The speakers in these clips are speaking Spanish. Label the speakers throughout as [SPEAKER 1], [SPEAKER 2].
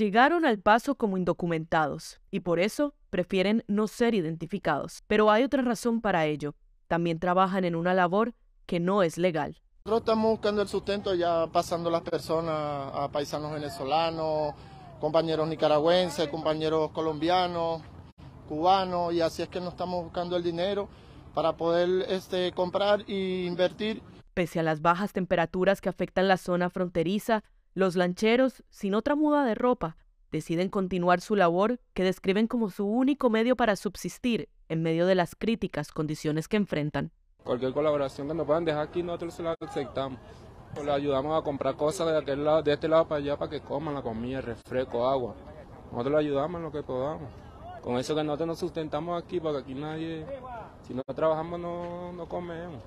[SPEAKER 1] llegaron al paso como indocumentados y por eso prefieren no ser identificados. Pero hay otra razón para ello. También trabajan en una labor que no es legal.
[SPEAKER 2] Nosotros estamos buscando el sustento ya pasando las personas a paisanos venezolanos, compañeros nicaragüenses, compañeros colombianos, cubanos, y así es que nos estamos buscando el dinero para poder
[SPEAKER 1] este, comprar e invertir. Pese a las bajas temperaturas que afectan la zona fronteriza, los lancheros, sin otra muda de ropa, deciden continuar su labor que describen como su único medio para subsistir en medio de las críticas condiciones que enfrentan.
[SPEAKER 3] Cualquier colaboración que nos puedan dejar aquí nosotros se la aceptamos. Le ayudamos a comprar cosas de, de este lado para allá para que coman la comida, refresco, agua. Nosotros le ayudamos en lo que podamos. Con eso que nosotros nos sustentamos aquí, porque aquí nadie, si no trabajamos no, no comemos.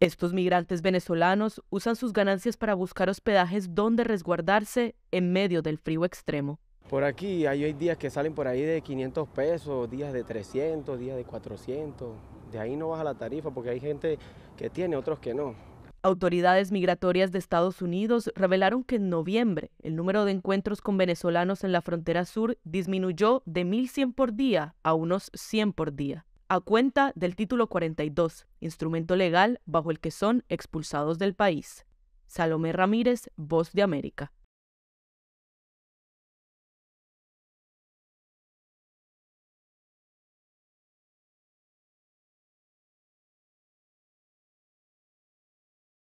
[SPEAKER 1] Estos migrantes venezolanos usan sus ganancias para buscar hospedajes donde resguardarse en medio del frío extremo.
[SPEAKER 4] Por aquí hay días que salen por ahí de 500 pesos, días de 300, días de 400. De ahí no baja la tarifa porque hay gente que tiene, otros que no.
[SPEAKER 1] Autoridades migratorias de Estados Unidos revelaron que en noviembre el número de encuentros con venezolanos en la frontera sur disminuyó de 1.100 por día a unos 100 por día a cuenta del título 42, instrumento legal bajo el que son expulsados del país. Salomé Ramírez, Voz de América.